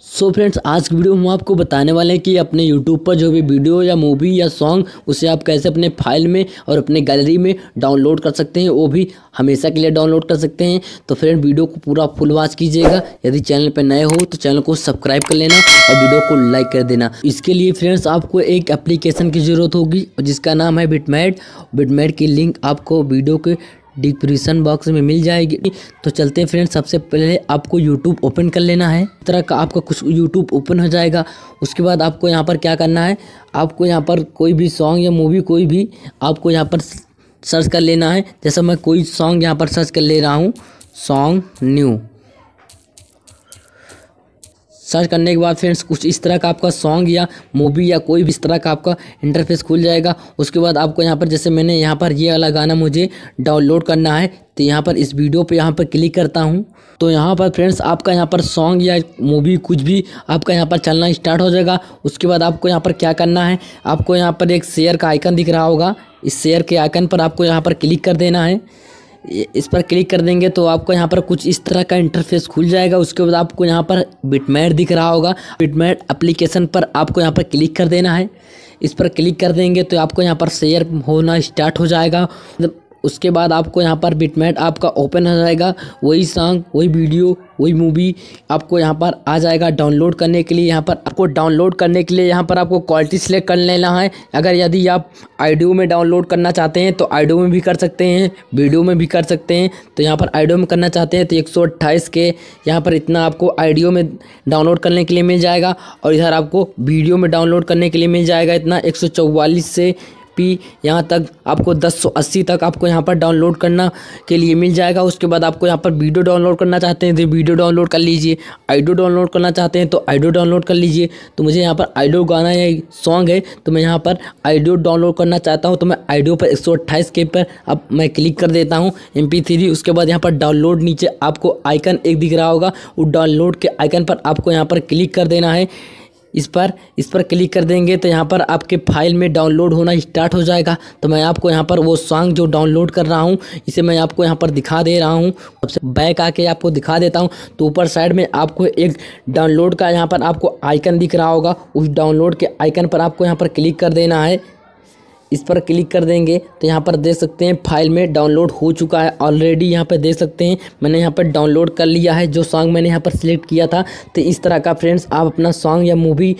सो so friends आज की video में हम आपको बताने वाले हैं कि अपने यूट्यूब पर जो भी वीडियो या मूवी या सॉन्ग उसे आप कैसे अपने फाइल में और अपने गैलरी में डाउनलोड कर सकते हैं वो भी हमेशा के लिए डाउनलोड कर सकते हैं तो फ्रेंड वीडियो को पूरा फुल वॉच कीजिएगा यदि चैनल पर नए हो तो चैनल को सब्सक्राइब कर लेना और वीडियो को लाइक कर देना इसके लिए फ्रेंड्स आपको एक एप्लीकेशन की ज़रूरत होगी जिसका नाम है बिटमेट बिटमेट की लिंक आपको वीडियो के डिस्क्रिप्शन बॉक्स में मिल जाएगी तो चलते हैं फ्रेंड्स सबसे पहले आपको यूट्यूब ओपन कर लेना है तरह का आपका कुछ यूट्यूब ओपन हो जाएगा उसके बाद आपको यहाँ पर क्या करना है आपको यहाँ पर कोई भी सॉन्ग या मूवी कोई भी आपको यहाँ पर सर्च कर लेना है जैसा मैं कोई सॉन्ग यहाँ पर सर्च कर ले रहा हूँ सॉन्ग न्यू सर्च करने के बाद फ्रेंड्स कुछ इस तरह का आपका सॉन्ग या मूवी या कोई भी इस तरह का आपका इंटरफेस खुल जाएगा उसके बाद आपको यहाँ पर जैसे मैंने यहाँ पर ये वाला गाना मुझे डाउनलोड करना है तो यहाँ पर इस वीडियो पे यहाँ पर क्लिक करता हूँ तो यहाँ पर फ्रेंड्स आपका यहाँ पर सॉन्ग या मूवी कुछ भी आपका यहाँ पर चलना स्टार्ट हो जाएगा उसके बाद आपको यहाँ पर क्या करना है आपको यहाँ पर एक शेयर का आइकन दिख रहा होगा इस शेयर के आइकन पर आपको यहाँ पर क्लिक कर देना है इस पर क्लिक कर देंगे तो आपको यहाँ पर कुछ इस तरह का इंटरफेस खुल जाएगा उसके बाद आपको यहाँ पर बिटमेट दिख रहा होगा बिटमेट अप्लीकेशन पर आपको यहाँ पर क्लिक कर देना है इस पर क्लिक कर देंगे तो आपको यहाँ पर शेयर होना स्टार्ट हो जाएगा मतलब उसके बाद आपको यहाँ पर बिटमेट आपका ओपन हो जाएगा वही सॉन्ग वही वीडियो वही मूवी आपको यहाँ पर आ जाएगा डाउनलोड करने के लिए यहाँ पर आपको डाउनलोड करने के लिए यहाँ पर आपको क्वालिटी सेलेक्ट कर लेना है अगर यदि आप आइडियो में डाउनलोड करना चाहते हैं तो आइडियो में भी कर सकते हैं वीडियो में भी कर सकते हैं तो यहाँ पर आइडियो में करना चाहते हैं तो एक सौ के यहाँ पर इतना आपको आइडियो में डाउनलोड करने के लिए मिल जाएगा और इधर आपको वीडियो में डाउनलोड करने के लिए मिल जाएगा इतना एक से पी यहाँ तक आपको 1080 तक आपको यहाँ पर डाउनलोड करना के लिए मिल जाएगा उसके बाद आपको यहाँ पर वीडियो डाउनलोड करना चाहते हैं तो वीडियो डाउनलोड कर लीजिए आइडियो डाउनलोड करना चाहते हैं तो आइडियो डाउनलोड कर लीजिए तो मुझे यहाँ पर आइडियो गाना या सॉन्ग है तो मैं यहाँ पर आइडियो डाउनलोड करना चाहता हूँ तो मैं आइडियो पर एक के पर अब मैं क्लिक कर देता हूँ एम उसके बाद यहाँ पर डाउनलोड नीचे आपको आइकन एक दिख रहा होगा वो डाउनलोड के आइकन पर आपको यहाँ पर क्लिक कर देना है इस पर इस पर क्लिक कर देंगे तो यहाँ पर आपके फाइल में डाउनलोड होना स्टार्ट हो जाएगा तो मैं आपको यहाँ पर वो सॉन्ग जो डाउनलोड कर रहा हूँ इसे मैं आपको यहाँ पर दिखा दे रहा हूँ सबसे बैक आके आपको दिखा देता हूँ तो ऊपर साइड में आपको एक डाउनलोड का यहाँ पर आपको आइकन दिख रहा होगा उस डाउनलोड के आइकन पर आपको यहाँ पर क्लिक कर देना है इस पर क्लिक कर देंगे तो यहाँ पर देख सकते हैं फाइल में डाउनलोड हो चुका है ऑलरेडी यहाँ पर देख सकते हैं मैंने यहाँ पर डाउनलोड कर लिया है जो सॉन्ग मैंने यहाँ पर सिलेक्ट किया था तो इस तरह का फ्रेंड्स आप अपना सॉन्ग या मूवी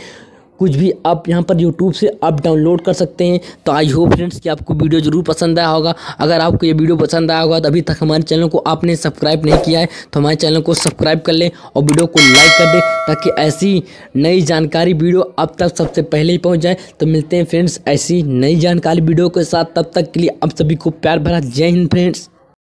कुछ भी आप यहाँ पर यूट्यूब से आप डाउनलोड कर सकते हैं तो आई होप फ्रेंड्स कि आपको वीडियो ज़रूर पसंद आया होगा अगर आपको ये वीडियो पसंद आया होगा तो अभी तक हमारे चैनल को आपने सब्सक्राइब नहीं किया है तो हमारे चैनल को सब्सक्राइब कर लें और वीडियो को लाइक कर दें ताकि ऐसी नई जानकारी वीडियो आप तक सबसे पहले ही पहुँच जाए तो मिलते हैं फ्रेंड्स ऐसी नई जानकारी वीडियो के साथ तब तक के लिए आप सभी को प्यार भरा जय हिंद फ्रेंड्स